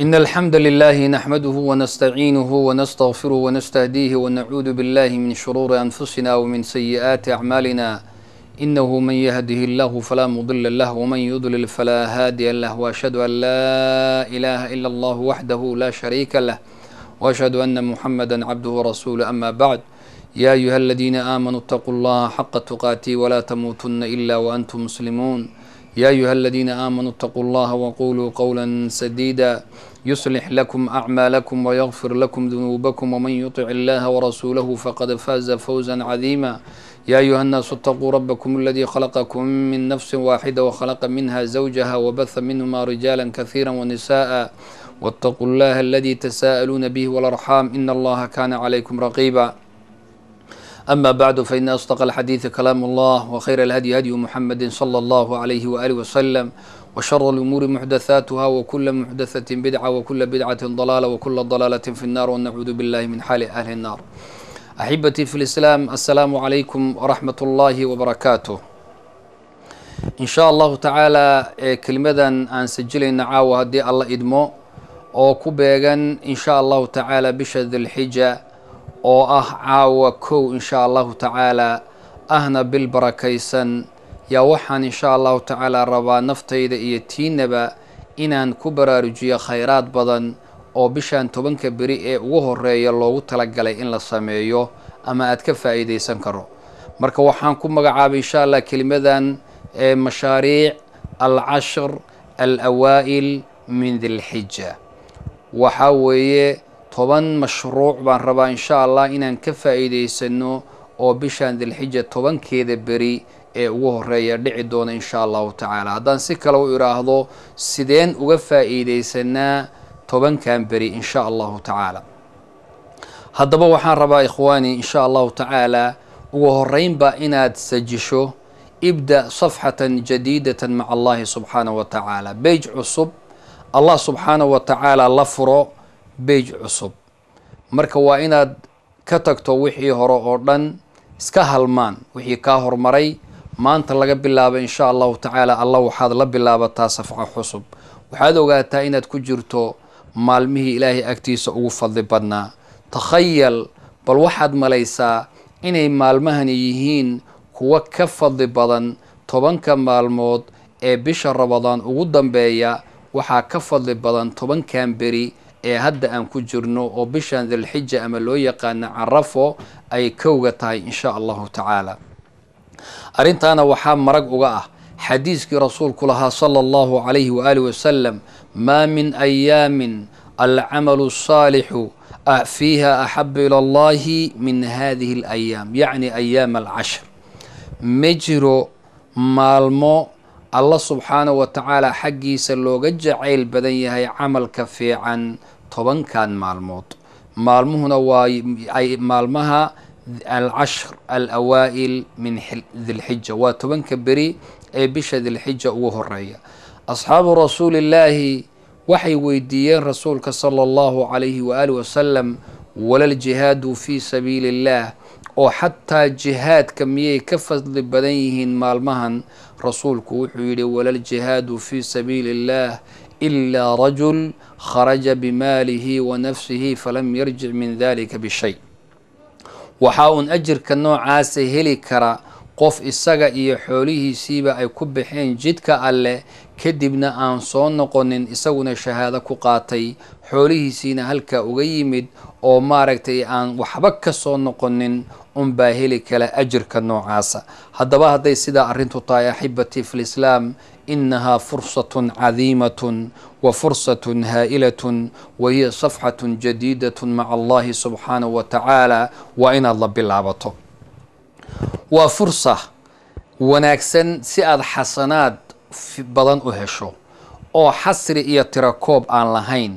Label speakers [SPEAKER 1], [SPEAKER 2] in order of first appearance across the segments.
[SPEAKER 1] إن الحمد لله نحمده ونستعينه ونستغفره ونستهديه ونعوذ بالله من شرور أنفسنا ومن سيئات أعمالنا إنه من يهده الله فلا مضل له ومن يضلل فلا هادي له وأشهد أن لا إله إلا الله وحده لا شريك له وأشهد أن محمدا عبده ورسوله أما بعد يا أيها الذين آمنوا اتقوا الله حق تقاته ولا تموتن إلا وأنتم مسلمون يا أيها الذين آمنوا اتقوا الله وقولوا قولا سديدا يصلح لكم أعمالكم ويغفر لكم ذنوبكم ومن يطع الله ورسوله فقد فاز فوزا عظيما يا أيها الناس اتقوا ربكم الذي خلقكم من نفس واحدة وخلق منها زوجها وبث منهما رجالا كثيرا ونساء واتقوا الله الذي تساءلون به والأرحام إن الله كان عليكم رقيبا أما بعد فإن أصدق الحديث كلام الله وخير الهدي هدي محمد صلى الله عليه وآله وسلم وشر الأمور محdaثaatuha وكل محdaثaة بدعة وkula bdcaة ضلالة وkula ضلالة في النار wnacuudu بالله من حال أهل النار أxibatي في اlإslam aلsalaamu عليكم وraxmat اllahi وbarakaatuh in sha allahu tacaala kelimadan aan sajilayna caawa haddii alla idmo oo ku beegan in sha allahu tacaala bisha dilxija oo ah caawa kow in sha allahu tacaala ahna bil barakaysan yaa waxaan inshaa allahu tacaala rabaa naftayda iyo tiinaba inaan ku baraarujiyo khayraad badan oo bishaan tobanka beri ee ugu horeeya loogu talagalay in la sameeyo ama aad ka faa'iidaysan karo marka waxaan ku magacaabay insha allah kelimadan mashaariic alcashr alawaa'il min dilxija waxaa weeye toban mashruuc baan rabaa inshaa allah inaan ka faa'iidaysano oo bishaan dilxija tobankeeda beri ee ugu horeeya dhici doona insha allahu tacaala haddaan si kale u idhaahdo sideen uga faa'iidaysanaa tobankan beri insha allahu tacaala haddaba waxaan rabaa ikhwaani insha allahu tacaala ugu horeynba inaad sajisho ibda safxatan jadiidatan maca allahi subxaanahu wa tacaala beyj cusub allah subxaanahu wa tacaala la furo beyj cusub marka waa inaad ka tagto wixii hore oo dhan iska halmaan wixii kaa hormaray maanta laga bilaabo inshaa allahu tacaala allah waxaad la bilaabataa safco cusub waxaad ogaataa inaad ku jirto maalmihii ilaahay agtiisa ugu fadli badnaa takhayal bal waxaad malaysaa inay maalmahani yihiin kuwa ka fadli badan tobanka maalmood ee bisha rabadaan ugu dambeeya waxaa ka fadli badan tobankan beri ee hadda aan ku jirno oo bishan dilxija ama loo yaqaano carafo ay kowga tahay insha allahu tacaala arrintaana waxaa marag uga ah xadiiskii rasuulku lahaa sala allahu calayhi waaalihi wasalam maa min ayaamin alcamalu asaalixu fiiha axabu ila allahi min hadihi alayaam yacni ayaama alcashr ma jiro maalmo alla subxaanahu wa tacaala xaggiisa looga jacayl badan yahay camalka fiican tobankan maalmood maalmuhuna waa maalmaha alcashr alawaa'il min dilxija waa tobanka beri ee bisha dilxija ugu horeeya asxaabu rasuulillaahi waxay weydiiyeen rasuulka sala allahu calayhi waaali wasalam walaljihaadu fii sabiili illaah oo xataa jihaadka miyay ka fadli badan yihiin maalmahan rasuulku wuxuu yidhi walaljihaadu fii sabiili illaah ilaa rajul kharaja bimaalihi wa nafsihi falam yarjic min dalika bishay waxaa uun ajirka noocaasa heli kara qof isaga iyo xoolihiisiiba ay ku baxeen jidka alleh kadibna aan soo noqonin isaguna shahaado ku qaatay xoolihiisiina halkaa uga yimid oo maaragtay aan waxba ka soo noqonin unbaa heli kala ajirka noocaasa haddaba hadday sidaa arrintu tahay axibatii filislaam innahaa fursatun cadiimatun وفرصة هائلة وهي صفحة جديدة مع الله سبحانه وتعالى waa inaad la bilaabato waa fursa wanaagsan si aad xasanaad badan u hesho oo xasri iyo tirakoob aan lahayn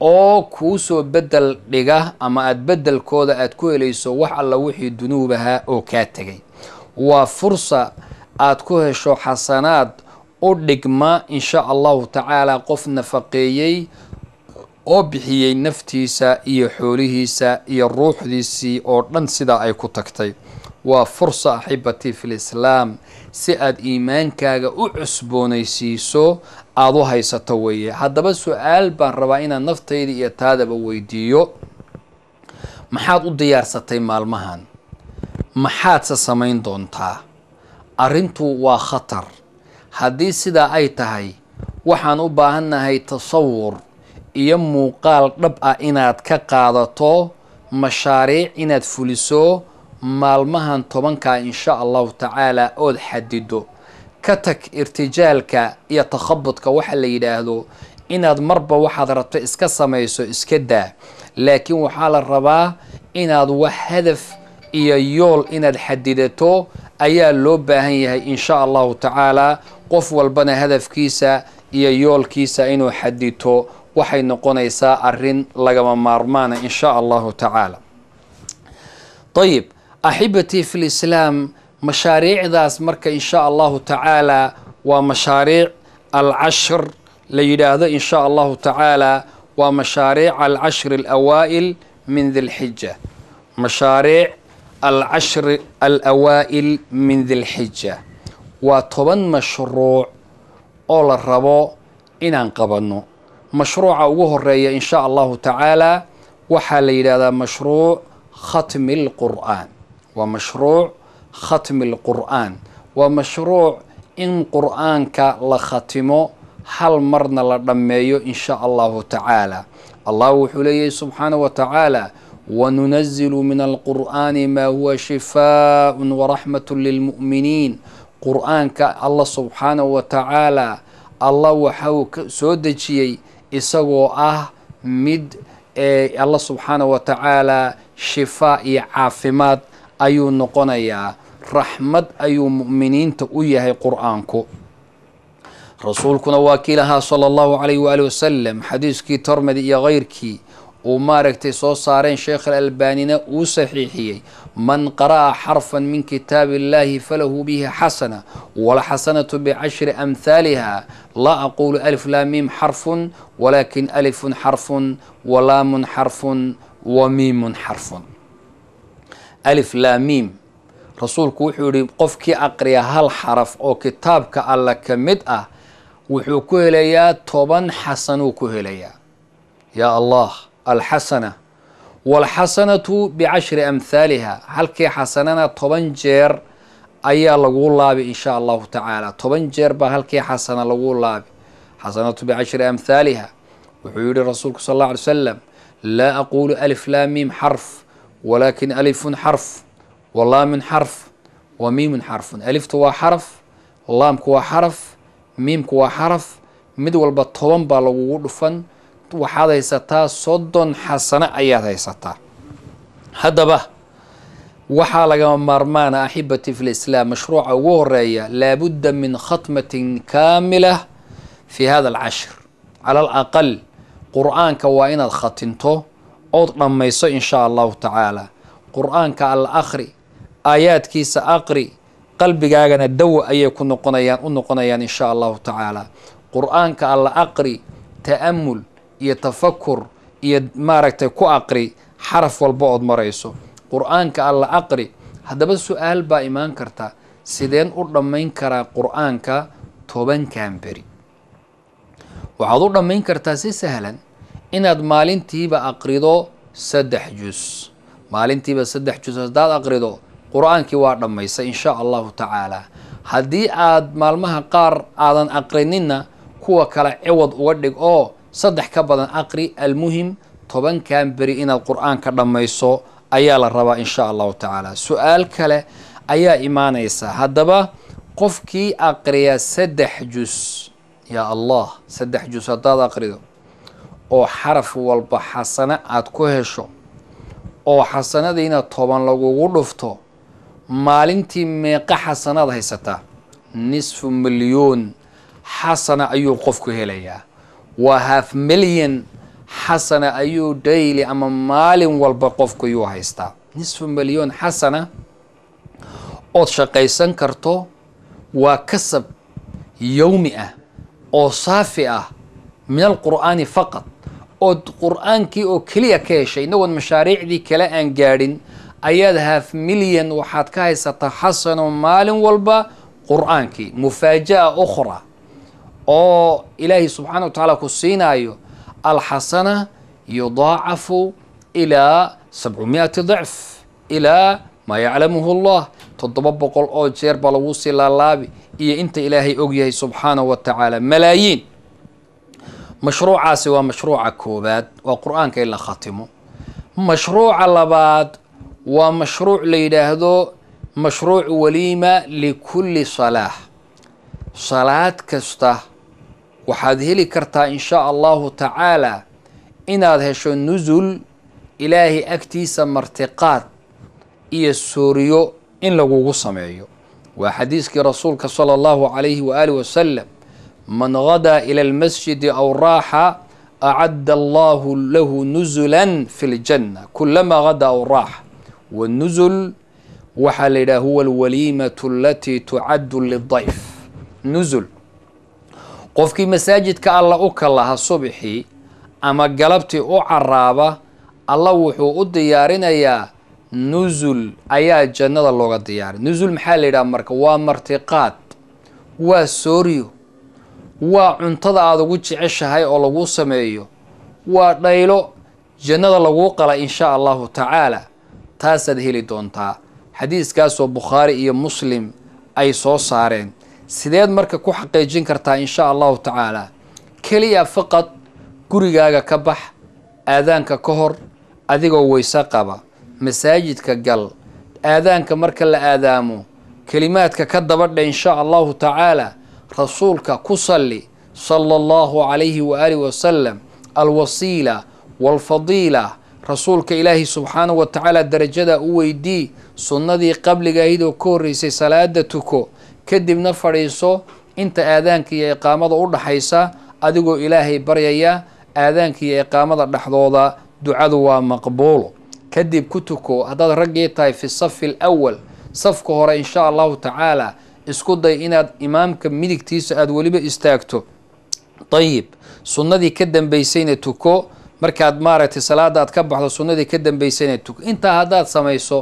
[SPEAKER 1] oo kuu soo bedel dhiga ama aad bedelkooda aad ku helayso wax alla wixii dunuubahaa oo kaa tegay waa fursa aad ku hesho xasanaad u dhigma insha allahu tacaala qof nafaqeeyey oo bixiyey naftiisa iyo xoolihiisa iyo ruuxdiisii oo dhan sidaa ay ku tagtay waa fursa axibati fi lislaam si aad iimaankaaga u cusboonaysiiso aada u haysato weeye haddaba su-aal baan rabaa inaan naftayda iyo taadaba weydiiyo maxaad u diyaarsatay maalmahan maxaadse samayn doontaa arrintu waa khatar haddii sidaa ay tahay waxaan u baahannahay tasawur iyo muuqaal dhab ah inaad ka qaadato mashaariic inaad fuliso maalmahan tobanka insha allahu tacaala ood xadido ka tag irtijaalka iyo takhabudka waxa la yidhaahdo inaad marba waxaad rabto iska samayso iska daa laakiin waxaa la rabaa inaad wax hadaf iyo yool inaad xadidato ayaa loo baahan yahay insha allahu tacaalaa qof walbana hadafkiisa iyo yoolkiisa inuu xadito waxay noqonaysaa arrin lagama maarmaana insha allahu tacaala ayib axibatii fi lislaam mashaariicdaas marka insha allahu tacaalaa waa mashaariic alcashr la yidhaahdo insha allahu tacaalaa waa mashaariic alcashr alawaa'il min dilxija mashaariic alcashri alawaa'il min dilxija waa toban mashruuc oo la rabo inaan qabanno mashruuca ugu horeeya in shaa allahu tacaala waxaa la yidhaahdaa mashruuc khatmi lqur'aan waa mashruuc khatmi lqur'aan waa mashruuc in qur'aanka la khatimo hal marna la dhammeeyo in shaa allahu tacaala allah wuxuu leeyahay subxaanah wa tacaala وننزل من القرآن ما هو شفاء ورحمة للمؤمنين aanka allah subxaanah wa tacaala allah waxau soo dejiyey isagoo ah mid allah subxaanah wa tacaala shifaa iyo caafimaad ayuu noqonayaa raxmad ayuu mu'miniinta u yahay qur-aanku rasuulkuna waa kii lahaa salى اllahu alayh waali wasalam xadiiskii tormedi iyo keyrkii uu maaragtay soo saareen sheekh alalbanina uu saxiixiyey man qara'a xarfan min kitaab illaahi falahu bihi xasana walxasanatu bicashri amhaaliha laa aquulu alif laa miim xarfun walaakin alifun xarfun walaamun xarfun wa miimun xarfun alif laa rasuulku wuxuu yihi qofkii aqriya hal xaraf oo kitaabka alla ka mid ah wuxuu ku helayaa toban xasanuu ku helayaa yaa allah alxasana waalxasanatu bicashri amhaaliha halkii xasanana toban jeer ayaa laguu laabi inshaa allahu tacaala toban jeer baa halkii xasana lagu laabi xasanatu bicashri amhaaliha wuxuu yihi rasuulku sal alla alay salam laa aquulu alif laa miim xarf walaakin alifun xarf walaamin xarf wa miimun xarfun aliftu waa xaraf laamku waa xaraf miimku waa xaraf mid walba toban baa lagugu dhufan waxaad haysataa soddon xasano ayaad haysataa haddaba waxaa lagama maarmaana ah axibati fi lislaam mashruuca ugu horeeya laabudda min khatmatin kaamila fi hada alcashr cala alaqal qur-aanka waa inaad khatinto ood dhammayso in shaa allahu tacaala qur-aanka al akhri aayaadkiisa aqri qalbigaagana dawa ayay ku noqonayaan u noqonayaan in shaa allahu tacaala qur-aanka alla aqri ta'amul iyo tafakur iyo maaragtay ku aqri xaraf walba ood marayso qur-aanka alla aqri haddaba su-aal baa imaan karta sideen u dhammayn karaa qur-aanka tobankan beri waxaad u dhammayn kartaa si sahlan inaad maalintiiba aqrido saddex juus maalintiiba saddex juus haddaad aqrido qur-aankii waa dhammaysa inshaa allahu tacaalaa haddii aad maalmaha qaar aadan aqrinina kuwa kale ciwad uga dhig oo oh, saddex ka badan aqri almuhim tobankan beri inaad qur-aanka dhammayso ayaa la rabaa insha allahu tacaala su-aal kale ayaa imaanaysa haddaba qofkii aqriya saddex jus yaa allah saddex jus haddaad aqrido oo xaraf walba xasano aada ku hesho oo xasanadiina toban lagugu dhufto maalintii meeqa xasanaad haysataa nisfu milyoon xasana ayuu qofku helayaa waa half milyan xasana ayuu daily ama maalin walba qofkuyuu haystaa nisfu milyon xasana ood shaqaysan karto waa kasab yowmi ah oo saafi ah min alqur'aani faqad ood qur'aankii oo keliya ka heshay inagoon mashaariicdii kale aan gaadhin ayaad half milyan waxaad ka haysataa xasano maalin walba qur'aankii mufaaja'a ukhra oo ilaahay subxaana wa tacaala ku siinaayo alxasana yudaacafu ilaa sabcumiati dicf ilaa maa yaclamuhu allah toddoba boqol oo jeer baa lagu sii laalaabi iyo inta ilaahay og yahay subxaana wa tacaala malaayiin mashruucaasi waa mashruuca koowaad waa qur-aanka in la khatimo mashruuca labaad waa mashruuc la yidhaahdo mashruuc waliima likulli salaah salaad kasta waxaad heli kartaa in shaa allahu tacaala inaad hesho nusul ilaahay agtiisa martiqaad iyo sooriyo in lagugu sameeyo waa xadiiskii rasuulka sala allahu calayhi waaali wasalam man gadaa ila almasjidi aw raaxa acadda allahu lahu nusulan fi ljanna kulamaa gadaa aw raaxa wanusul waxaa la yidhaha huwa alwaliimatu alatii tucaddu lidayf nusul qofkii masaajidka alla u kalaha subaxii ama galabtii u caraaba alla wuxuu u diyaarinayaa nusul ayaa jannada looga diyaaray nusul maxaa la yidhaha marka waa martiqaad waa sooriyo waa cuntada aada ugu jeceshahay oo laguu sameeyo waa dhaylo jannada laguu qala inshaa allahu tacaala taasaad heli doontaa xadiiskaasoo bukhaari iyo muslim ay soo saareen sideed marka ku xaqiijin kartaa insha allahu tacaala keliya faqad gurigaaga ka bax aadaanka ka hor adigoo weyse qaba masaajidka gal aadaanka marka la aadaamo kelimaadka ka dabadha insha allahu tacaala rasuulka ku salli sala allahu calayhi waaalihi wasalam alwasiila waalfadiila rasuulka ilaahi subxaanahu wa tacaala darajada u weydii sunnadii qabliga qabligahayd oo ka horreysay salaada tuko kadibna fadhiiso inta aadaanka iyo iqaamada u dhaxaysa adigoo ilaahay baryaya aadaanka iyo iqaamada dhexdooda ducadu waa maqbuul kadib ku tuko haddaad raggii tahay fi safi alawal safka hore inshaa allahu tacaala isku day inaad imaamka midigtiisa aada weliba istaagto ayib sunnadii ka dambaysayna tuko markaad maaragtay salaada aad ka baxdo sunnadii ka dambaysayna tuko intaa haddaad samayso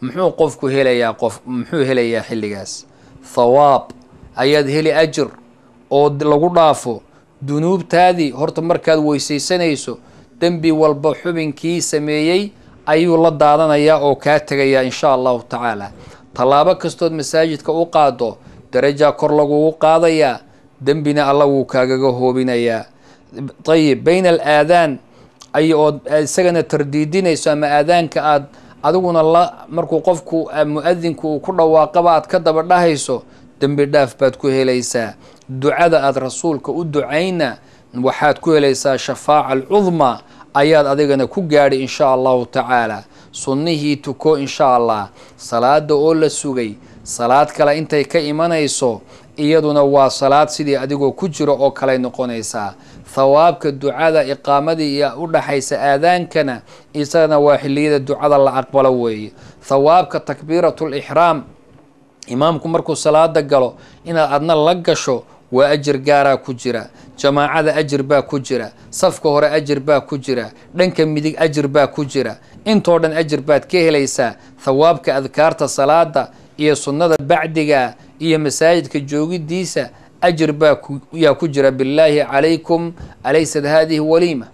[SPEAKER 1] muxuu qofku helayaa qof muxuu helayaa xilligaas thawaab ayaad heli ajir oo lagu dhaafo dunuubtaadii horta markaad weysaysanayso dembi walba xubinkii sameeyey ayuu la daadanayaa oo kaa tegayaa insha allahu tacaala tallaabo kastood masaajidka u qaado darajaa kor lagugu qaadayaa dembina alla wuu kaagaga hoobinayaa ayib bayna alaadaan ay ood isagana tardiidinayso ama aadaanka aada adiguna la markuu qofku ah, muadinka uu ku dhawaaqaba aad ka daba dhahayso dembi dhaaf baad ku helaysaa ducada aada rasuulka u ducayna waxaad ku helaysaa shafaaca alcudmaa ayaad adigana ku gaadhi insha allahu tacaala sunnihii tuko insha allah salaada oo la sugay salaad kale intay ka imanayso iyaduna waa salaad sidii adigoo ku jiro oo kalay noqonaysaa thawaabka ducada iqaamadii iyo u dhaxaysa aadaankana isagana waa xiliyada ducada la aqbalo weeye thawaabka takbiiratulixraam imaamku markuu salaada galo inaad adna la gasho waa ajir gaaraa ku jira jamaacada ajir baa ku jira safka hore ajir baa ku jira dhanka midig ajir baa ku jira intoo dhan ajir baad ka helaysaa thawaabka adkaarta salaada iyo sunnada bacdiga iyo masaajidka joogidiisa ajir baa yaa ku jira bilaahi calaykum alaysad haadihi waliima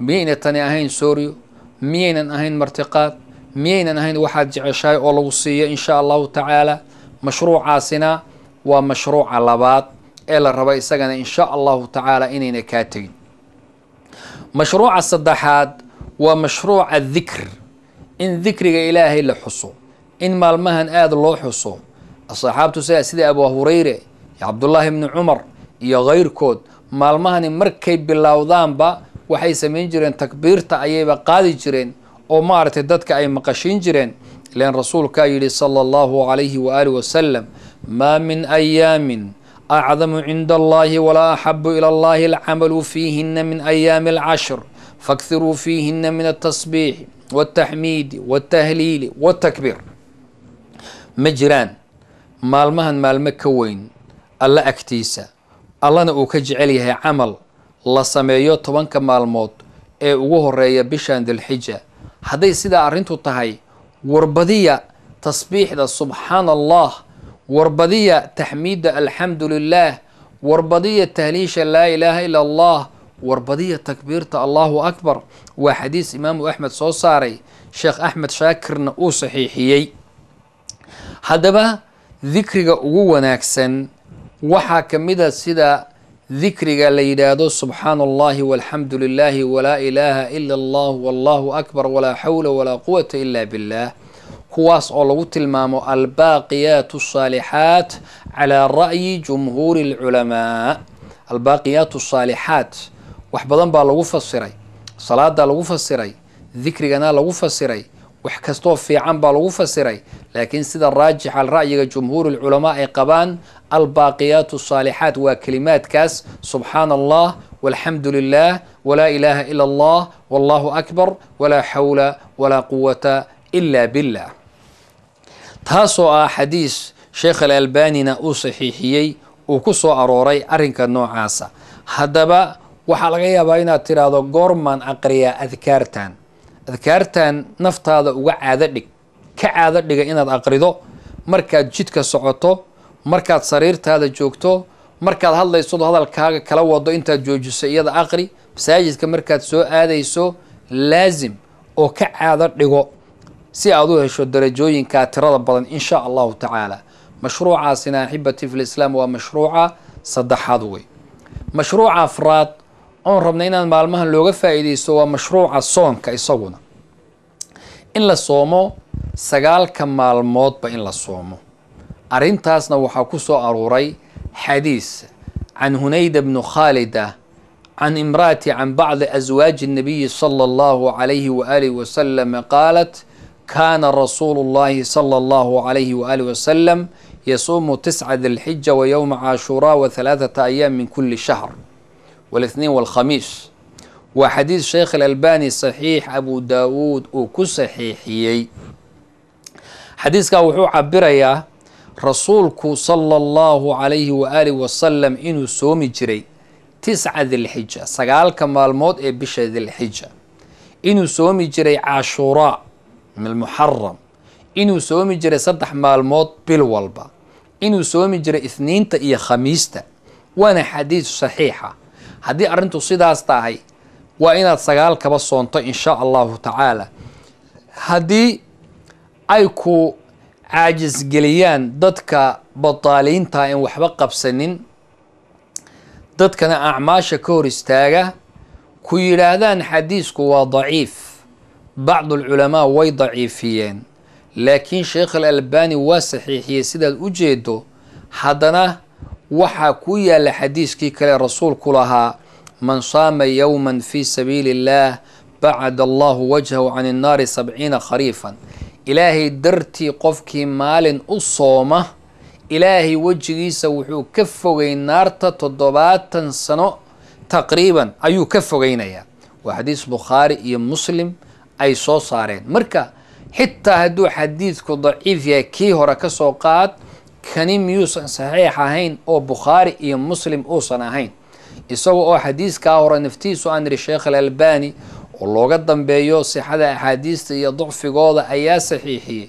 [SPEAKER 1] miyaynay tani ahayn sooryo miyaynan ahayn martiqaad miyaynan ahayn waxaad jeceshahay oo lagu siiyo insha allahu tacaala mashruucaasina waa mashruuca labaad ee la raba isagana insha allahu tacaala inayna kaa tegin mashruuca saddexaad waa mashruuca dikr in dikriga ilaahay la xuso in maalmahan aada loo xuso asxaabtu sidaa sida abuu hurayre cabdullaahi ibni cumar iyo kayrkood maalmahani markay bilowdaanba waxay samayn jireen takbiirta ayayba qaadi jireen oo maaragtay dadka ay maqashiin jireen ilaan rasuulkaa yidhi sala allahu calayhi waaalih wasalam maa min ayaamin acdamu cinda allaahi walaa axabu ila allahi alcamalu fiihina min ayaami alcashr fakhiruu fiihina min altasbiixi waltaxmiidi waltahliili waltakbiir ma jiraan maalmahan maalmo ka weyn alla agtiisa allana uu ka jecel yahay camal la sameeyo tobanka maalmood ee ugu horeeya bishan dilxija hadday sidaa arrintu tahay warbadiya tasbiixda subxaana allah warbadiya taxmiidda alxamdu lilaah warbadiya tahliisha laa ilaaha ila allah warbadiya takbiirta allahu akbar waa xadiis imaamu axmed soo saaray sheekh axmed shaakirna uu saxiixiyey haddaba dikriga ugu wanaagsan waxaa ka mida sida dikriga la yidhaahdo subxaana allahi walxamdu lilaahi walaa ilaaha ila allah wallahu akbar walaa xawla walaa quwata ila billaah kuwaas oo lagu tilmaamo albaaqiyaat saalixaat calaa ra'yi jumhuuri alculamaa albaaqiyaat saalixaat wax badan baa lagu fasiray salaaddaa lagu fasiray dikrigana lagu fasiray wax kastoo fiican baa lagu fasiray laakiin sida raajixa ra'yiga jumhuur lculamaa ay qabaan albaaqiyaatu asaalixaat waa kelimaadkaas subxaana allah walxamdu lilah walaa ilaaha ila allah wallahu akbar walaa xawla walaa quwata ila billah taasoo ah xadiis sheekh alalbanina uu saxiixiyey uu ku soo arooray arrinka noocaasa haddaba waxaa laga yaabaa inaad tidhaahdo goormaan aqriyaa adkaartan adkaartan naftaada uga caado dhig ka caado dhiga inaad aqrido markaad jidka socoto markaad sariirtaada joogto markaad hadlayso hadalkaaga kala wado intaad joojiso iyada aqri masaajidka markaad soo aadayso laasim oo ka caado dhigo si aad u hesho darajooyinkaa tirada badan in allahu tacaala mashruucaasina axibati filislaam waa mashruuca saddexaad wey mashruuca afraad oon rabnay inaan maalmahan looga faa'iidaysto waa mashruuca soonka isaguna in la soomo sagaalka maalmoodba in la soomo arrintaasna waxaa ku soo aruuray xadiis can hunayda bnu khaalida can imra'ati can bacdi aswaaji الnabiyi salى اllahu عalayhi waalihi wasalam qaalat kaana rasuulu llahi salى اllahu عalayhi waalihi wasalam yasuumu tisca dilxija wa ywma caashuuraa wa halaaثata ayaam min kuli shahr والاثنين والخميس waa xadiid sheekh alalbani saxiix abu daawuud uu ku saxiixiyey xadiiskaa wuxuu cabirayaa rasuulku sala allahu calayhi waaalih wasalam inuu soomi jiray tisca dilxija sagaalka maalmood ee bisha dilxija inuu soomi jiray cashuuraa milmuxaram inuu soomi jiray saddex maalmood bil walba inuu soomi jiray isniinta iyo khamiista waana xadiid saxiixa haddii arrintu sidaas tahay waa inaad sagaal kaba soonto inshaa allahu tacaala haddii ay ku caajisgeliyaan dadka badaaliinta ah in waxba qabsanin dadkana acmaasha ka hor istaaga ku yidhaahdaan xadiisku waa daciif bacdu alculamaa way daciifiyeen laakiin sheekh alalbani waa saxiixiyey sidaad u jeedo haddana waxaa ku yaalla xadiiskii kale rasuulku lahaa man saama yowman fii sabiili illaah bacad allahu wajhahu can innaari sabciina khariifan ilaahay dartii qofkii maalin u sooma ilaahay wejigiisa wuxuu ka fogay naarta toddobaatan sano taqriiban ayuu ka fogaynayaa waa xadiis bukhaari iyo muslim ay soo saareen marka xitaa hadduu xadiidku daciif yahay kii hore ka soo qaad kani miyuusan saxiix ahayn oo bukhaari iyo muslim uusan ahayn isaga oo xadiiskaa ah hore naftiisu aan ihi sheekh alalbani oo looga dambeeyo sixada axaadiista iyo ducfigooda ayaa saxiixiyey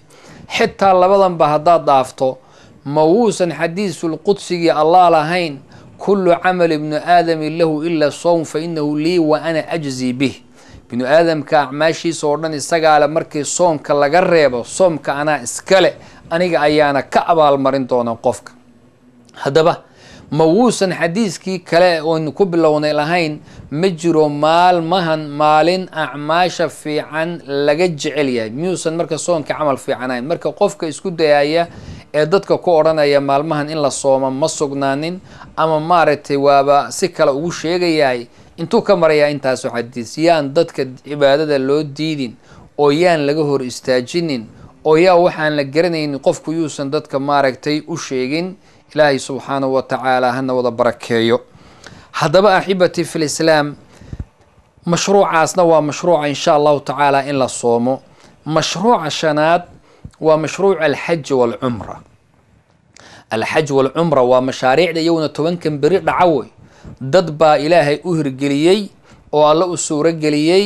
[SPEAKER 1] xitaa labadanba haddaad dhaafto ma wuusan xadiisulqudsigii allah lahayn kullu camal ibnu aadami lahu ilaa sowm fa inahu lii wa ana ajzi bih binu aadamka acmaashiisa oo dhan isagaale markii soomka laga reebo soomka anaa iskale aniga ayaana ka abaalmarin doona qofka haddaba ma wuusan xadiiskii kale oon ku bilownay lahayn ma jiro maalmahan maalin acmaasha fiican laga jecel yahay miyuusan marka soonka camal fiicanayn marka qofka isku dayaya ee dadka ku odhanaya maalmahan in la sooma ma sugnaanin ama maaragtay waaba si kale ugu sheegayahay intuu ka marayaa intaasoo xadiis yaan dadka cibaadada loo diidin oo yaan laga hor istaajinin oo waxaan la garanaynin qofku yuusan dadka maaragtay u sheegin ilaahay subxaanahu wa tacaala hana wada barakeeyo haddaba axibati fi lislaam mashruucaasna waa mashruuca insha allahu tacaala in la soomo mashruuca shanaad waa mashruuc alxaj walcumra alxaj walcumra waa mashaariicda iyaguna tobankan beri dhacawoy dad baa ilaahay u hirgeliyey oo alla u suurogeliyey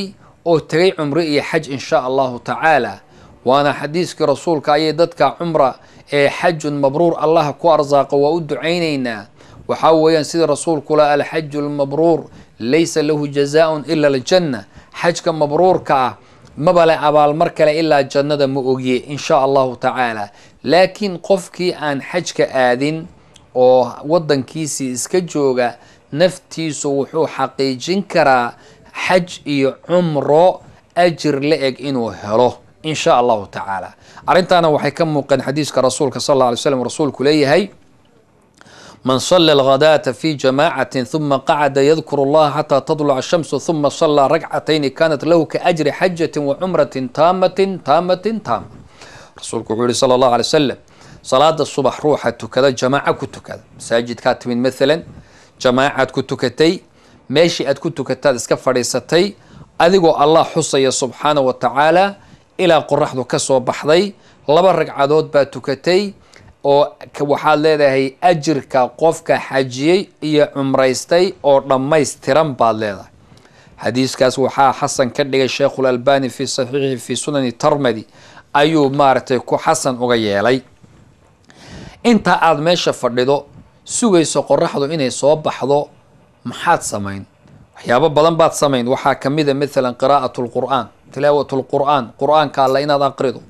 [SPEAKER 1] oo tegay cumro iyo xaj insha allahu tacaalaa waana xadiiskii rasuulka ayay dadka cumra ee xajun mabruur allaha ku arsaaqo waa u ducaynaynaa waxaa weeyaan sida rasuulkula alxaju lmabruur laysa lahu jazaaun ila aljanna xajka mabruurka ah mabale abaalmar kale ilaa jannada ma ogye inshaa allahu tacaala laakiin qofkii aan xajka aadin oo waddankiisii iska jooga naftiisu wuxuu xaqiijin karaa xaj iyo cumro ajir la-eg inuu helo in sha allahu tacaala arrintaana waxay ka muuqeen xadiiska rasuulka sal alla alay slam rasuulku leeyahay man sala alghadaata fi jamaacatin huma qacada yadkuru allaha xataa tadluca shamsu huma salaa ragcatayni kaanat lahu kaajri xajatin wa cumratin taamatin taamatin taama rasuulku wuxuu yihi sala allahu alay wasalam salaada subax ruuxa tukada jamaaco ku tukada masaajidkaa timid maalan jamaacaad ku tukatay meeshii aad ku tukataad iska fadhiisatay adigoo allah xusaya subxaanah wa tacaala ilaa qoraxdu ka soo baxday laba ragcadood baa tukatay oo waxaad leedahay ajirka qofka xajiyey iyo cumraystay oo dhammaystiran baad leedahay xadiiskaas waxaa xasan ka dhigay sheikhulalbani fii saxiixi fii sunani tarmadi ayuu maaragtay ku xasan uga yeelay intaa aada meesha fadhido sugayso qoraxdu inay soo baxdo maxaad samayn waxyaabo badan baad samayn waxaa ka mida mathalan qiraa'at lqur'aan tilaawat lqur'aan qur-aanka alle inaad aqrido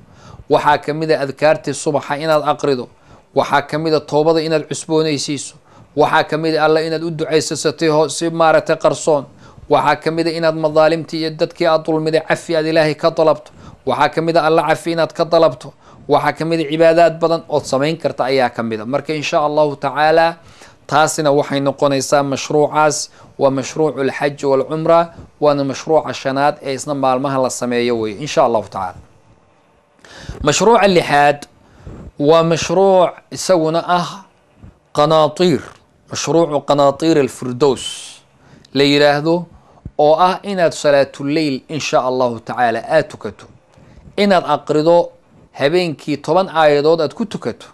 [SPEAKER 1] waxaa kamid a adkaartii subaxa inaad aqrido waxaa kamid a toobada inaad cusboonaysiiso waxaa kamid a alle inaad u ducaysasatay si maaragtay qarsoon waxaa kamid a inaad madaalimtii iyo dadkii aad dulmiday cafi aad ilaahay ka dalabto waxaa kamid a alla cafi inaad ka dalabto waxaa kamid a cibaadaad badan ood samayn karta ayaa kamid a marka in allahu tacaalaa taasina waxay noqonaysaa mashruucaas waa mashruucu alxaji waalcumra waana mashruuca shanaad ee isna maalmaha la sameeyo weye in sha allahu tacaala mashruuca lixaad waa mashruuc isaguna ah qanaatiir mashruucu qanaatiir alfirdows la yidhaahdo oo ah inaad salaatuleyl in shaa allahu tacaala aada tukato inaad aqrido habeenkii toban aayadood aad ku tukato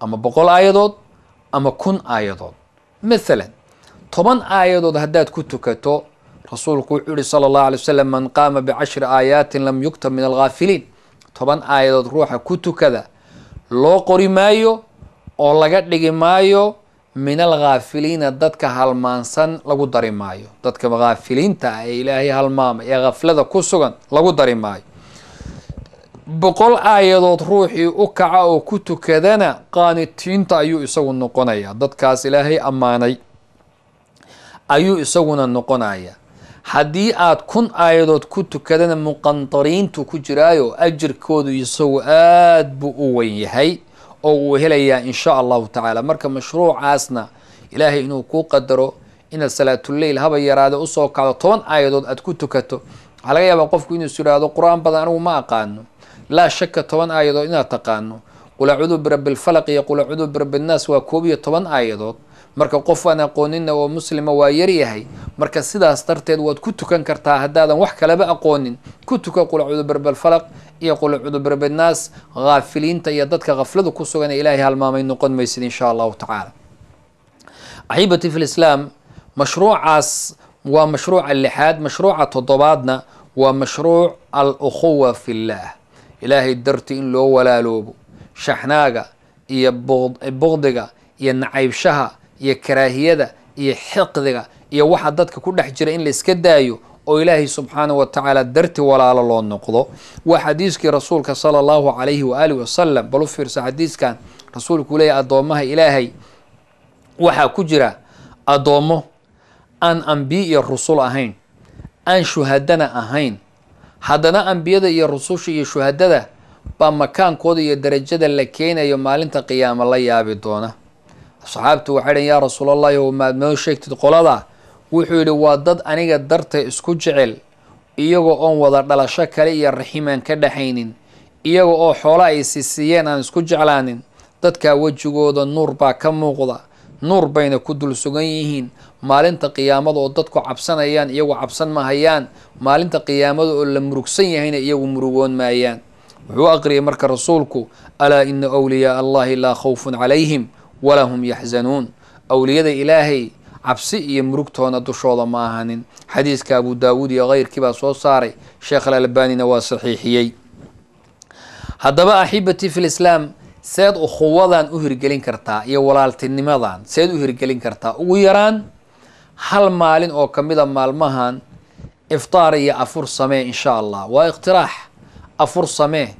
[SPEAKER 1] ama boqol aayadood ama kun aayadood maalan toban aayadood haddaad ku tukato rasuulku wuxuu ihi sala allahu alay wasalam man qaama bicashri aayaatin lam yuktab min alghaafiliin toban aayadood ruuxa ku tukada loo qori maayo oo laga dhigi maayo min alghaafiliina dadka halmaansan lagu dari maayo dadka haafiliinta ah ee ilaahay halmaama ee haflada ku sugan lagu dari maayo boqol aayadood ruuxii u kaca oo ku tukadana qaanitiinta ayuu isagu noqonayaa dadkaas ilaahay ammaanay ayuu isaguna noqonayaa haddii aad kun aayadood ku tukadana muqantariintu ku jiraayo ajirkoodu isagu aada buu u weyn yahay oo uu helayaa insha allahu tacaala marka mashruucaasna ilaahay inuu kuu qadaro inaad salaatuleyl haba yaraada usoo kacdo toban aayadood aad ku tukato waxaa laga yaabaa qofku inuus yihaahdo qur-aan badan anigu ma aqaano laa shaka toban aayadood inaad taqaano qul acuudu birabbi lfalaq iyo qul acuudu birabbi nnaas waa koob iyo toban aayadood marka qof aan aqoonina oo muslima waa yaryahay marka sidaas darteed waad ku tukan kartaa haddaadan wax kalaba aqoonin ku tuka qul acuudu birabbi lfalaq iyo qul acuudu birabbi nnaas haafiliinta iyo dadka hafladu ku sugan ee ilaahay halmaamay noqon maysid insha allahu tacaala axibati filislaam mashruucaas waa mashruuca lixaad mashruuca toddobaadna waa mashruuc alukhuwa fillah ilaahay darti in loo walaaloobo shaxnaaga iyo buqdiga iyo nacaybshaha iyo karaahiyada iyo xiqdiga iyo waxa dadka ku dhex jira in la iska daayo oo ilaahay subxaanahu wa tacaala darti walaalo loo noqdo waa xadiiskii rasuulka sala allahu calayhi waaalihi wasalam bal u fiirsa xadiiskan rasuulku leeyahy addoommaha ilaahay waxaa ku jira addoommo aan ambiye iyo rusul ahayn aan shuhadana ahayn haddana ambiyada iyo rususha iyo shuhadada baa makaankooda iyo darajada la keenayo maalinta qiyaamo la yaabi doona asxaabtu waxay dhan yaa rasuulallahi o maad noo sheegtid qolada wuxuu yidhi waa dad aniga darta isku jecel iyagoo oon wada dhalasho kale iyo raximaan ka dhexaynin iyaga oo xoolo ay sisiiyeen aan isku jeclaanin dadkaa wejigooda nuur baa ka muuqda nuur bayna ku dul sugan yihiin maalinta qiyaamada oo dadku cabsanayaan iyagu cabsan ma hayaan maalinta qiyaamada oo la murugsan yahayna iyagu murugoon maayaan wuxuu aqriyay marka rasuulku alaa ina awliyaaa allahi laa khawfun calayhim walaa hum yaxsanuun awliyada ilaahay cabsi iyo murugtoona dushooda ma ahanin xadiiska abu daawuud iyo keyrkii baa soo saaray sheekh alalbaanina waa saxiixiyey haddaba axibatii fi lislaam seed ukhuwadan u hirgelin kartaa iyo walaaltinimadan seed u hirgelin kartaa ugu yaraan hal maalin oo ka kamida maalmahan iftaar iyo afur samee insha allah waa ikhtiraax afur samee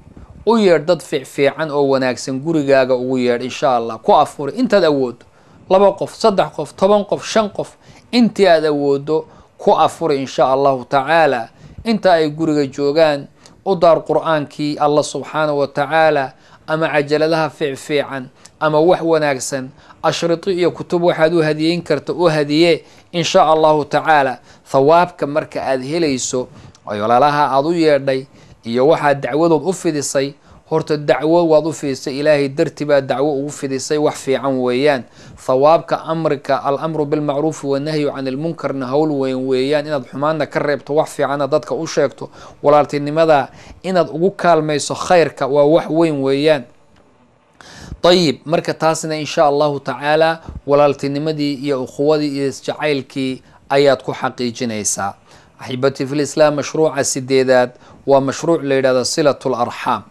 [SPEAKER 1] u yeedh dad fiicfiican oo wanaagsan gurigaaga ugu yeedh insha allah ku afuri intaad awoodo laba qof saddex qof toban qof shan qof intii aada awoodo ku afuri insha allahu tacaala inta ay guriga joogaan u daar qur-aankii allah subxaanahu wa tacaala ama cajaladaha fiicfiican ama wax wanaagsan ashrito iyo kutub waxaad u hadiyeyn karta u hadiye in shaa allahu tacaala thawaabka marka aad helayso olalaha aada u yeedhay iyo waxaad dacwadood u fidisay horta dacwo waad u fidisay ilaahay darti baa dacwo ugu fidisay wax fiican weeyaan hawaabka amrika alamru bilmacruufi wanahyu can ilmunkarna howl weyn weeyaan inaad xumaanna ka reebto wax fiicana dadka u sheegto walaaltinimada inaad ugu kaalmayso khayrka waa wax weyn weeyaan ayib marka taasna inshaa allahu tacaala walaaltinimadii iyo ukhuwadii iyo isjacaylkii ayaad ku xaqiijinaysaa axibati filislaam mashruuca sideedaad waa mashruuc la yidhahdo silat larxaam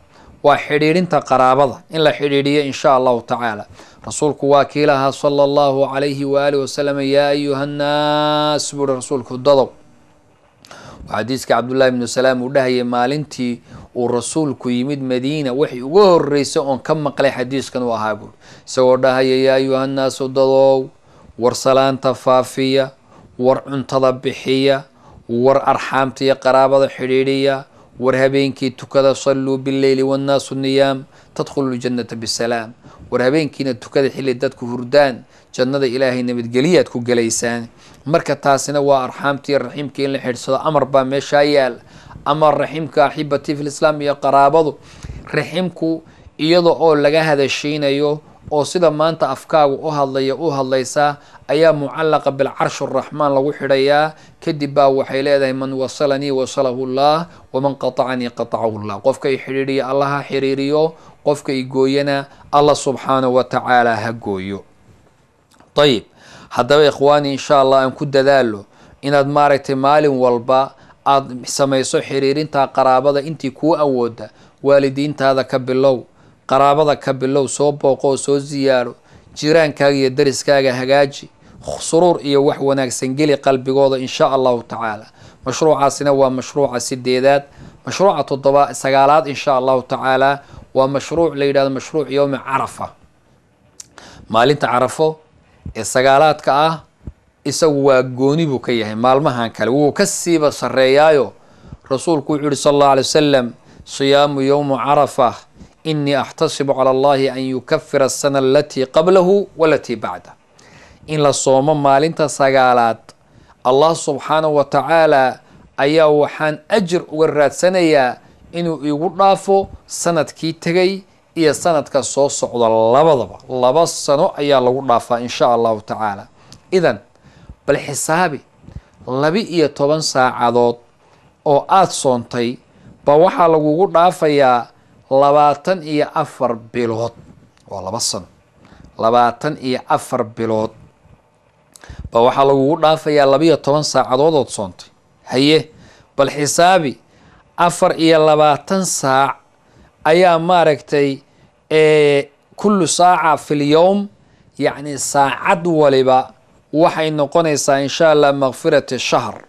[SPEAKER 1] waa xidhiidhinta qaraabada in la xidhiidhiyo insha allahu tacaala rasuulku waa kii sala allahu calayhi waaalih wasalam yaa ayuha annaas buuhi rasuulku dadow xadiiska cabdullaahi bnu salaam uu dhahayay maalintii uu rasuulku yimid madiina waxay uga horreysay oon ka maqlay xadiiskan uu ahaa buuri isagoo dhahaya yaa ayuhannaasu dadoow war salaanta faafiya war cuntada bixiya war arxaamta iyo qaraabada xidhiidhiya war habeenkii tukada salluu bileyli wannaasu niyaam tadkhulu ljannata bisalaam war habeenkiina tukada xilli dadku hurdaan jannada ilaahay nabadgeliyaad ku gelaysaan marka taasina waa arxaamtii raxiimka in la xidhsado amar baa meeshaa yaal amar raximka axibati filislaam iyo qaraabadu raximku iyada oo laga hadashaynayo oo sida maanta afkaagu u hadlaya u hadlaysa ayaa mucallaqa bilcarshi raxmaan lagu xidhayaa kadib baa waxay leedahay man wasalanii wasalahu llah waman qatacanii qatacahu llah qofka i xidhiiriya allaha xiriiriyo qofkay gooyana allah subxaanahu wa tacaala ha gooyo ayib haddaba ikhwaani insha allah aan ku dadaalo inaad maaragtay maalin walba aada samayso xiriirinta qaraabada intii kuu awooda waalidiintaada ka bilow qaraabada ka bilow soo booqoo soo ziyaaro jiraankaaga iyo dariskaaga hagaaji suruur iyo wax wanaagsan geli qalbigooda insha allahu tacaala mashruucaasina waa mashruuca sideedaad mashruuca todoba sagaalaad insha allahu tacaala waa mashruuc la yidhahdo mashruuc yowmi carafa maalinta carafo ee sagaalaadka ah isagu waa gooni buu ka yahay maalmahan kale wuu ka siiba sarreeyaayo rasuulku wuxuu yihi sala allahu alay wasalam siyaamu yowmu carafa inii axtasibu cala allahi an yukafira asana alatii qablahu walatii bacda in la soomo maalinta sagaalaad allah subxaanahu wa tacaala ayaa waxaan ajir uga raadsanayaa inuu igu dhaafo sanadkii tegay iyo sanadka soo socda labadaba laba sano ayaa lagu dhaafaa in shaa allahu tacaala idan bal xisaabi laba-iyo toban saacadood oo aada soontay ba waxaa lagugu dhaafayaa labaatan iyo afar bilood waa laba sano labaatan iyo afar bilood ba waxaa lagugu dhaafayaa labiyo toban saacadood ood soontay haye bal xisaabi afar iyo labaatan saac ayaa maaragtay kullu saaca filyowm yacni saacad waliba waxay noqonaysaa inshaa allah makfirati shahr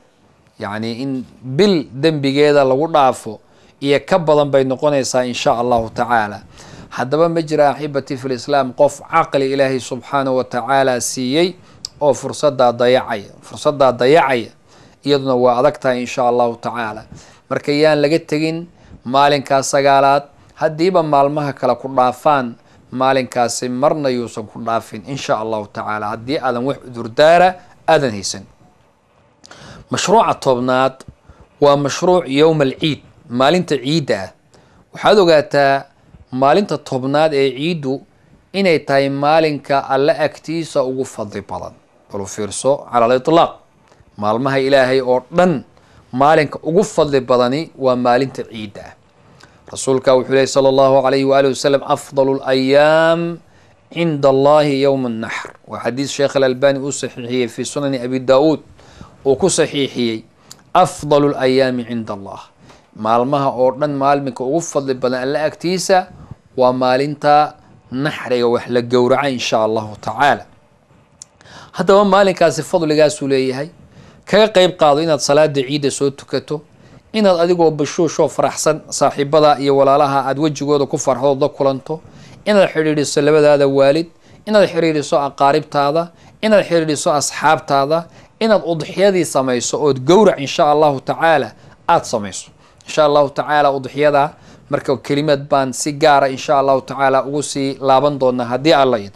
[SPEAKER 1] yacni in bil dembigeeda lagu dhaafo iyo ka badan bay noqonaysaa insha allahu tacaala haddaba ma jira axibati filislaam qof caqli ilaahay subxaanahu wa tacaala siiyey oo fursadaa dayacaya fursadaa dayacaya iyaduna waa adag tahay insha allahu tacaala marka yaan laga tegin maalinkaa sagaalaad haddiiba maalmaha kale ku dhaafaan maalinkaasi marna yuusan ku dhaafin insha allahu tacaala haddii aadan wax udurdaara aadan haysan mashruuca toobnaad waa mashruuc yowma alciid maalinta ciidda ah waxaad ogaataa maalinta tobnaad ee ciiddu inay tahay maalinka alle agtiisa ugu fadli badan balu fiirso cala alitlaaq maalmaha ilaahay oo dhan maalinka ugu fadli badani waa maalinta ciidda ah rasuulka wuxuu lehy sala allahu calayhi waaalih wasalam afdalu layaam cinda allahi yowma annaxr waa xadiis sheekh alalbani uu saxiixiyey fii sunani abi daa-uud uu ku saxiixiyey afdalu layaami cinda allah maalmaha oo dhan maalminka ugu fadli badan alla agtiisa waa maalinta naxriga wax la gowraca insha allahu tacaala haddaba maalinkaasi fadligaasuu leeyahay kaga qeyb qaado inaad salaada ciidda soo tukato inaad adigoo bashuushoo faraxsan saaxiibada iyo walaalaha aada wejigooda ku farxdood la kulanto inaad xidhiidhiso labadaada waalid inaad xidhiidhiso aqaaribtaada inaad xidhiidhiso asxaabtaada inaad udxiyadii samayso ood gowrac insha allahu tacaala aada samayso insha allahu tacaala udxiyada marka kelimad baan si gaara insha allahu tacaala ugu sii laaban doonaa haddii aan la ayib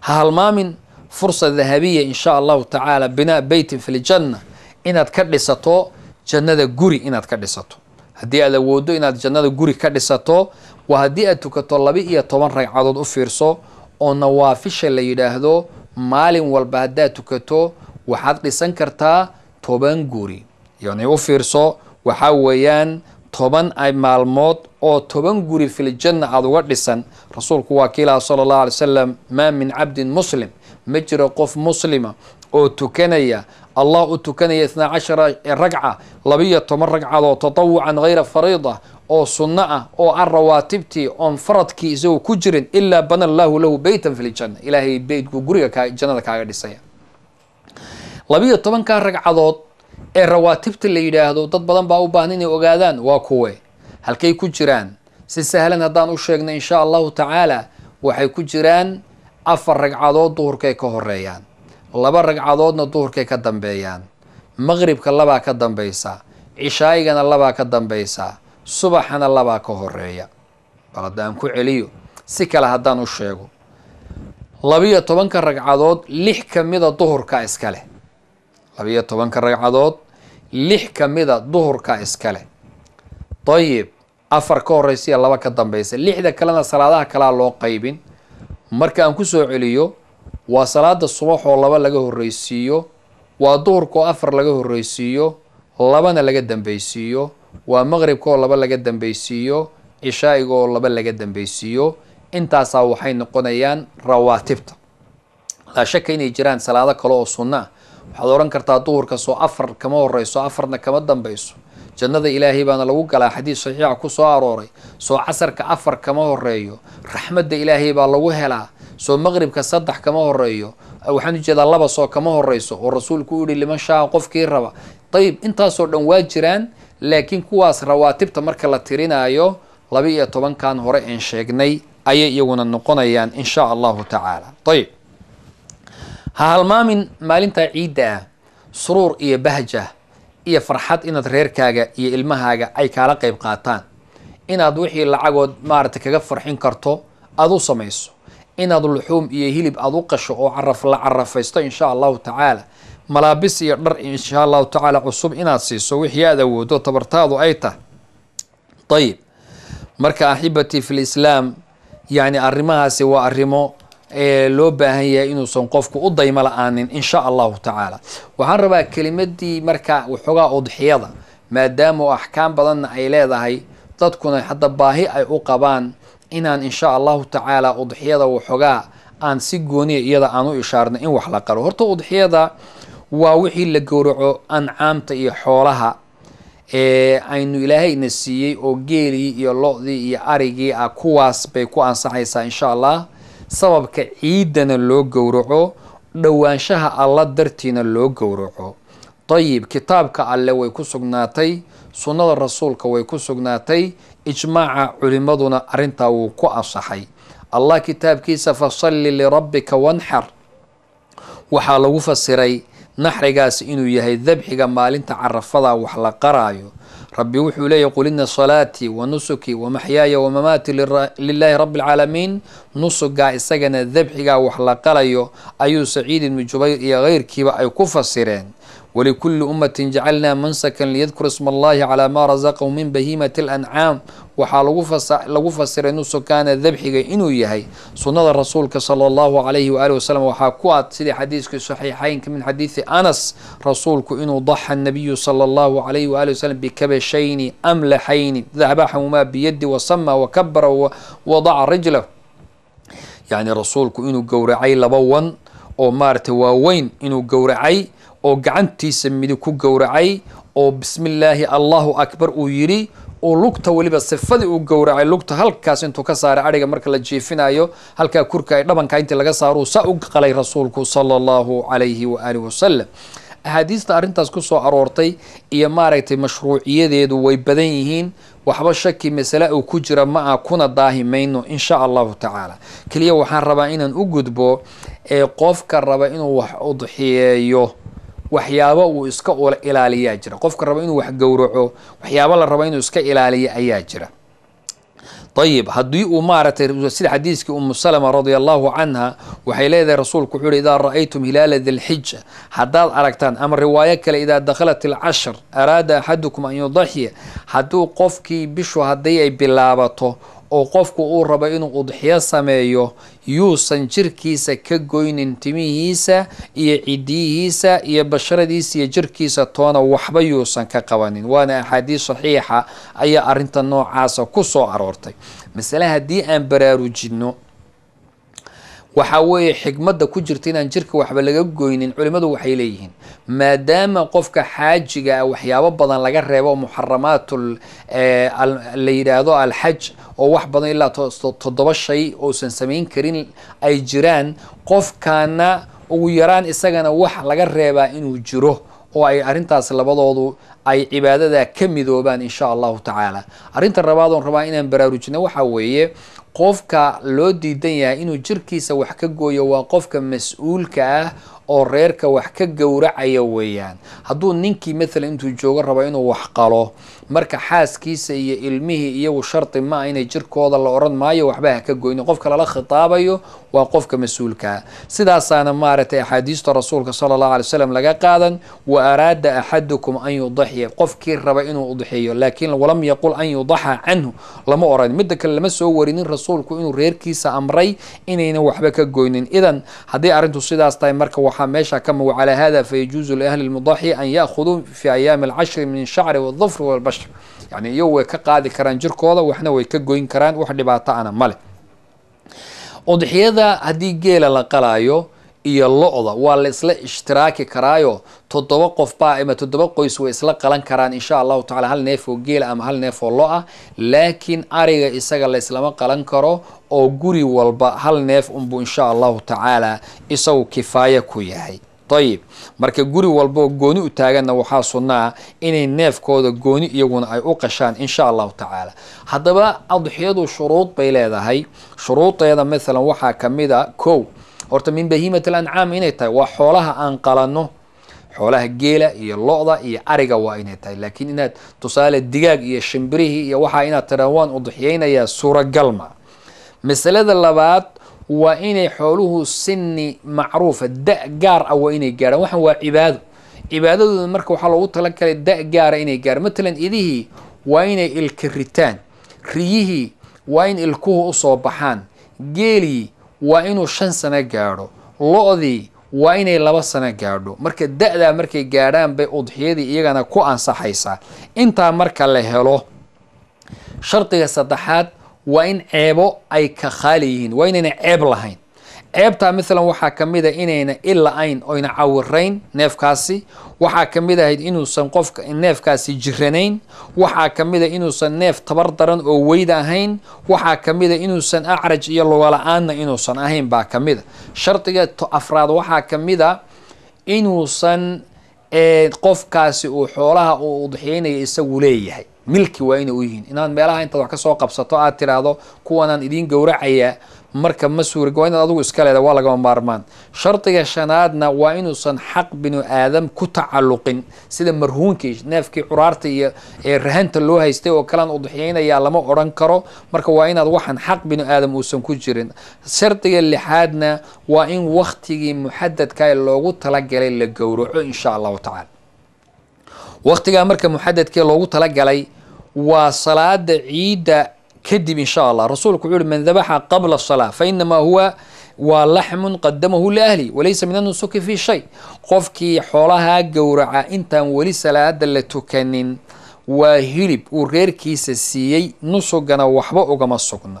[SPEAKER 1] ha halmaamin fursa dahabiya insha allahu tacaala binaa beytin filjanna inaad ka dhisato jannada guri inaad ka dhisato haddii aad awooddo inaad jannada guri ka dhisato waa haddii aad tukato laba iyo toban ragcadood u fiirso oo nawaafisha la yidhaahdo maalin walba haddaad tukato waxaad dhisan kartaa toban guri yani u fiirso waxaa weeyaan toban ay maalmood oo toban guri filjanna aada uga dhisan rasuulku waa kiilaha sala allah alay salam maa min cabdin muslim ma jiro qof muslima oo tukanaya allah u tukanaya itnaa cashara ragca labiyo toban ragcaad oo tatawucan hayra fariida oo sunno ah oo a rawaatibtii oon faradkii isagu ku jirin ilaa bana allahu lahu beytan filjanna ilaahay beytku guriga kaa jannada kaaga dhisaya labiyo tobankaa ragcadood ee rawaatibta la yidhaahdo dad badan baa u baahan inay ogaadaan waa kuwe halkay ku jiraan si sahlan haddaan u sheegna inshaa allahu tacaala waxay ku jiraan afar ragcadood duhurkay ka horeeyaan laba ragcadoodna duhurkay ka dambeeyaan maqribka labaa ka dambaysa cishaayigana labaa ka dambaysa subaxana labaa ka horeeya bal haddaan ku celiyo si kale haddaan u sheego labiyo tobanka ragcadood lix ka mida duhurka iska leh labiyo tobanka ragcadood lix ka mida duhurka iskale dayib afar ka horreysa iyo laba ka dambeysa lixda kalena salaadaha kalaa loo qaybin marka aan ku soo celiyo waa salaada subax oo laba laga horreysiiyo waa duhurka oo afar laga horreysiiyo labana laga dambeysiiyo waa maqribka oo laba laga dambeysiiyo cishaa'iga oo laba laga dambeysiiyo intaasaa waxay noqonayaan rawaatibta laa shaka inay jiraan salaado kale oo sunnaa ah waxaad odhan kartaa duhurka soo afar kama horeyso afarna kama dambayso jannada ilaahay baana lagu galaa xadiis saxiixa ku soo arooray soo casarka afar kama horeeyo raxmadda ilaahay baa lagu helaa soo maqribka saddex kama horeeyo waxaan ujeedaa laba soo kama horeyso oo rasuulku u yihi liman shaa qofkii raba dayib intaasoo dhan waa jiraan laakiin kuwaas rawaatibta marka la tirinaayo laba iyo tobankan hore een sheegnay ayay iyaguna noqonayaan in shaa allahu tacaala ayib ha halmaamin maalinta ciidda ah suruur iyo bahjah iyo farxad inaad reerkaaga iyo ilmahaaga ay kaala qayb qaataan inaad wixii lacagood maaragtay kaga farxin karto aad u samayso inaad luxuum iyo hilib aada u qasho oo caraf la carafaysto insha allahu tacaala malaabis iyo dhar insha allahu tacaala cusub inaad siiso wixii aad awoodo tabartaadu ay tahay ayib marka axibati fi lislaam yacni arrimahaasi waa arrimo loo baahan yahay inuusan qofku u daymo la-aanin insha allahu tacaala waxaan rabaa kelimadii marka waxoogaa udxiyada maadaama oo axkaam badanna ay leedahay dadkuna hadda baahi ay u qabaan inaan insha allahu tacaala udxiyada waxoogaa aan si gooniya iyada aan u ishaarno in wax la qaro horta udxiyada waa wixii la gowraco ancaamta iyo xoolaha ee aynu ilaahayna siiyey oo geelii iyo lo iyo arigii a ah kuwaas bay ku ansaxaysaa insha allah sababka ciidana loo gowraco dhowaanshaha alla dartiina loo gowraco dayib kitaabka alle way ku sugnaatay sunnada rasuulka way ku sugnaatay ijmaaca culimmaduna arrintaa wuu ku asaxay allah kitaabkiisa fasalli lirabbika wanxar waxaa lagu fasiray naxrigaasi inuu yahay dabxiga maalinta carafada wax la qaraayo rabbi wuxuu leeyahy qul ina salaatii wa nusukii wa maxyaaya wa mamaati lilaahi rabbi alcaalamiin nusugaa isagana debxigaa wax la qalayo ayuu saciid ibnu jubayr iyo keyrkiiba ay ku fasireen ولكل أمة جعلنا منسكا ليذكر اسم الله على ما رزقه من بهيمة الأنعام وحالوفا لوفا سرينو سكان الذبحي إنو يهي سند الرسول صلى الله عليه وآله وسلم وحاكوات سيدي حديثك صحيحين من حديث أنس رسولك إنو ضحى النبي صلى الله عليه وآله وسلم بكبشين أملحين ذهب حموما بيد وصمى وكبر ووضع رجله يعني رسولك إنو قورعي لبوان oo maaragtay waaweyn inuu gowracay oo gacantiisa midig ku gowracay oo bismillaahi allahu akbar uu yidhi oo lugta weliba sifadii uu gowracay lugta halkaas intuu ka saaray adhiga marka la jiifinayo halkaa kurka ay dhabanka intii laga saaruu saa u qalay rasuulku sala allahu calayhi waalih wasalam axaadiista arrintaas kusoo aroortay iyo maaragtay mashruuciyadeedu way badan yihiin waxba shaki masale uu ku jira ma ah kuna daahi mayno insha allahu tacaala keliya waxaan rabaa inaan u gudbo ee qofka raba inuu wax udxiyeeyo waxyaaba uu iska ilaaliyaa jira qofka raba inuu wax gowraco waxyaabo la raba inuu iska ilaaliya ayaa jira ayib haddii uu maaragtay sida xadiiskii ummu salama radia allahu canha waxay leedahay rasuulku wuxuu yihi idaa ra'aytum hilaala dilxija haddaad aragtaan ama riwaayo kale idaa dakhalat alcashar araada axadukum an yudaxiya hadduu qofkii bishu haddii ay bilaabato oo qofku uu rabo inuu udxiyo sameeyo yuusan jirkiisa ka goynin timihiisa iyo cidiyihiisa iyo basharadiisa iyo jirkiisa toona waxba yuusan ka qabanin waana axaadiid saxiixa ayaa arinta noocaasa ku soo aroortay masale haddii aan baraarujinno waxaa weeye xikmadda ku jirta inaan jirka waxba laga goynin culimmadu waxay leeyihiin maadaama qofka xaajiga ah waxyaabo badan laga reebo muxaramaat eh, la yidhaahdo alxaj oo wax badan ilaa toddoba shay ousan samayn karin ay jiraan qofkana ugu yaraan isagana wax laga reebaa inuu jiro oo ay arrintaas labadoodu ay cibaadada ka midoobaan insha allahu tacaala arrinta rabaad rabaa inaan baraarujina waxaa weeye qofka loo diidan yahay inuu jirkiisa wax ka gooyo waa qofka mas-uulka ah oo reerka wax ka gowracaya weeyaan hadduu ninkii maalan intuu joogo rabo inuu wax qalo marka xaaskiisa iyo ilmihii iyagu shardi maa inay jirkooda la oran maayo waxba ha ka goyno qofka lala khitaabayo waa qofka mas-uulkaa sidaasaana maaragtay axaadiista rasuulka sala allahu alay slam laga qaadan wa araada axadukum an yudaxiya qofkii raba inuu udxiyo laakiin walam yaqul an yudaxa canhu lama oran midda kale lama soo warinin rasuulku inuu reerkiisa amray inaynan waxba ka goynin idan haddii arrintu sidaas tahay marka waxaa meesha ka muga calaa hada fayajuuzu liahli lmudaxi an yaakhuduu fi ayaami alcashri min shacri waadufri walbash nolosha yani iyagu way ka qaadi karaan jirkooda waxna way ka goyn karaan wax dhibaato ana male udxiyada haddii geela la qalaayo iyo lo-da waa la isla ishtiraaki karaayo toddoba qofbaa ama toddoba qoys way isla qalan karaan insha allahu tacala hal neef oo geela ama hal neef oo lo-ah laakiin ariga isaga la qalan karo oo guri walba hal neef unbuu insha allahu tacaala isagu kifaaya ku yahay ayib marka guri walboo gooni u taaganna waxaa sunnaa inay neefkooda gooni iyaguna ay u qashaan insha allahu tacaala haddaba adxiyadu shuruud bay leedahay shuruudeeda maalan waxaa ka a ah, kow horta min bahiimat alancaam inay tahay waa xoolaha aan qalanno xoolaha geela iyo lo-da iyo ariga waa inay tahay laakiin inaad tusaale digaag iyo shimbirihii iyo waxaa inaad tiraa waan udxiyeynayaa suuragalma masalada labaad waa inay xooluhu sini macruufa da gaar ah waa inay gaarhaan waxaan waa cibaado cibaadadooda marka waxaa loogu talagalay da gaara ah inay gaaraan matalan idihii waa inay ilka ritaan riyihii waa in ilkuhu usoo baxaan geelii waa inuu shan sano gaadho lo-dii waa inay laba sano gaadho marka da-daa markay gaadhaan bay udxiyadii iyagana ku ansaxaysaa intaa marka la helo shardiga saddexaad waa in ceebo ay ka khaali yihiin waa inayna ceeb lahayn ceebtaa maalan waxaa kamida inayna ila-ayn oyna cawirayn neefkaasi waxaa kamid ahayd inuusan qofka neefkaasi jiranayn waxaa ka inuusan neef tabar daran oo weyd ahayn waxaa kamida inuusan acraj iyo lugola-aanna inuusan ahayn baa ka mid shardiga afraad waxaa kamida inuusan eh, qofkaasi uu xoolaha uu udxiynaya isagu leeyahay milki waa inay u yihiin inaad meelaha intaad wax kasoo qabsato aad tiraahdo kuwanaan idiin gowracayaa marka ma suurig waa inaad adugu iska leeda waa lagama maarmaan shardiga shanaadna waa inuusan xaq binu aadam ku tacaluqin sida marhuunkii neefkii curaarta iyo ee rahanta loo haystay oo kalean udixyeynayaa lama odhan karo marka waa inaad waxaan xaq binu aadam uusan ku jirin shardiga lixaadna waa in wakhtigii muxadadka loogu talagalay la gowraco insha allahu tacaala waktigaa marka muxadadkee loogu tala galay waa salaada ciidda kadib insha allah rasuulku wuxuu uhi man dabaxa qabla salaa fainamaa huwa waa laxmun qadamahu liahli walaysa min anusuki fii shay qofkii xoolahaa gowraca intaan weli salaada la tukanin waa hilib uu reerkiisa siiyey nusugana waxba ugama sugna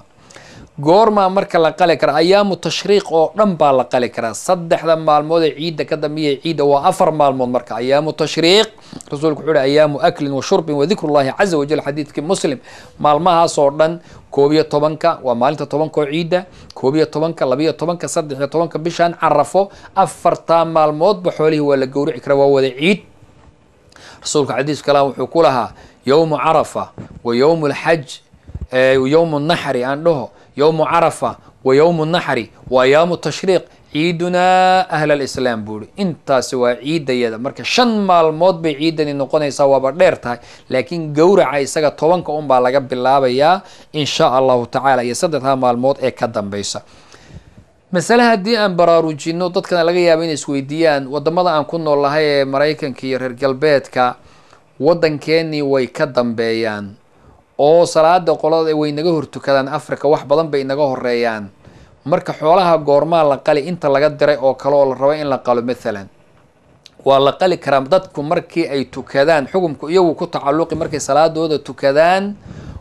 [SPEAKER 1] goormaa marka la qali karaa ayaamu tashriiq oo dhan baa la qali karaa saddexda maalmood ee ciidda ka dambeeya ciidda waa afar maalmood marka ayaamu tashriiq rasuulku wuxuu hi ayaamu aklin wa shurbin wa dikru llahi caza wajal xadiidkii muslim maalmahaasoo dhan koob iyo tobanka waa maalinta tobanka oo ciidda koob iyo tobanka labiyo tobanka saddex iyo tobanka bishaan carafo afartaa maalmoodba xoolihii waa la gowrici karaa waa wada ciid rasuulka xadiis kalaam wuxuu ku lahaa yowmu carafa wa yowmu alxaj yowmu naxri aan dhaho yowmu carafa wa yowmu naxri wa ayaamu tashriiq ciidunaa ahla alislaam buuhi intaasi waa ciidayada marka shan maalmood bay ciidani noqonaysaa waaba dheer tahay laakiin gowraca isaga tobanka unbaa laga bilaabayaa in allahu tacaala iyo saddexdaa maalmood ee ka dambeysa masalaha haddii aan baraarujino dadkana laga yaaba inay isweydiiyaan wadamada aan ku noollahay ee maraykanka iyo reer galbeedka waddankeenii way ka dambeeyaan oo salaada qolada waynaga hortukadaan africa wax badan bay inaga horeeyaan marka xoolaha goormaa la qali inta laga diray oo kale oo la rabo in la qalo maalan waa la qali karaa dadku markii ay tukadaan xukumku iyagu ku tacaluqi markay salaadooda tukadaan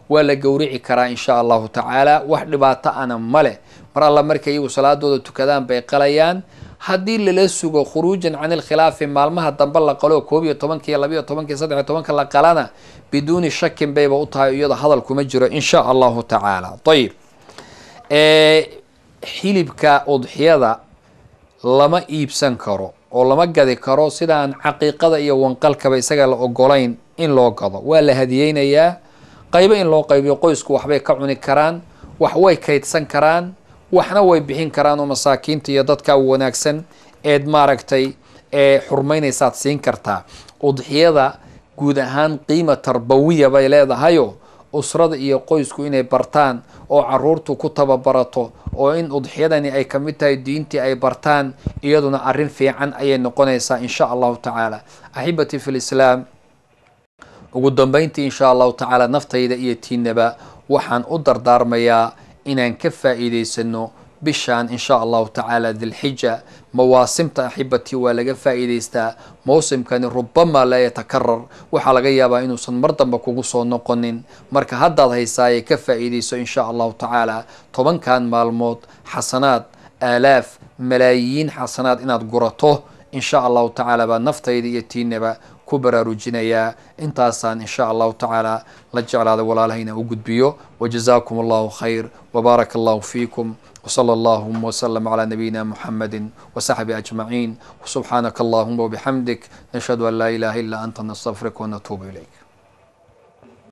[SPEAKER 1] waa la gowrici karaa insha allahu tacaala wax dhibaato ana male mar alla markay iyagu salaadooda tukadaan bay qalayaan haddii lala sugo khuruujan can ilkhilaafi maalmaha dambe la qalo koob iyo tobanka iyo labaiyo tobanka iyo saddex iyo tobanka la qalana biduuni shakin bayba u tahay iyadoo hadal kuma jiro insha allahu tacaala ayib xilibka udxiyada lama iibsan karo oo lama gadi karo sidaan caqiiqada iyo wanqalkaba isaga la ogolayn in loo gado waa la hadiyeynayaa qaybo in loo qaybiyo qoysku waxbay ka cuni karaan wax way kaydsan karaan waxna way bixin karaan oo masaakiinta iyo dadka wanaagsan eed maaragtay ee xurmaynaysaad siin kartaa udxiyada guud ahaan qiima tarbawiya bay leedahayo usrada iyo qoysku inay bartaan oo caruurtu ku tababarato oo in udxiyadani ay ka mid tahay diintii ay bartaan iyaduna arrin fiican ayay noqonaysaa insha allahu tacaala axibatii filislaam ugu dambeyntii insha allahu tacaala naftayda iyo tiinaba waxaan u dardaarmayaa inaan ka faa'iidaysano bishaan insha allahu tacaala dilxija mawaasimta axibati waa laga faa'iidaystaa mawsimkani rubama laa yatakarar waxaa laga yaabaa inuusan mar dambe kugu soo noqonin marka haddaad haysaaye ka faa'iidayso insha allahu tacaala tobankan maalmood xasanaad aalaaf malaayiin xasanaad inaad gurato insha allahu tacaala baa naftayda iyo tiinaba ku baraarujinayaa intaasaan insha allahu tacaala la jeclaada walaalahayna u gudbiyo wajazaakum allahu khayr wbaaraka allahu fiikum wsala allahuma wslm cla nabiyina muxamadi wasaxbi ajmaciin subxaanaka allahuma wbixamdik nashhadu an laa ilaha illa anta nastafirka wanatuubu ilayk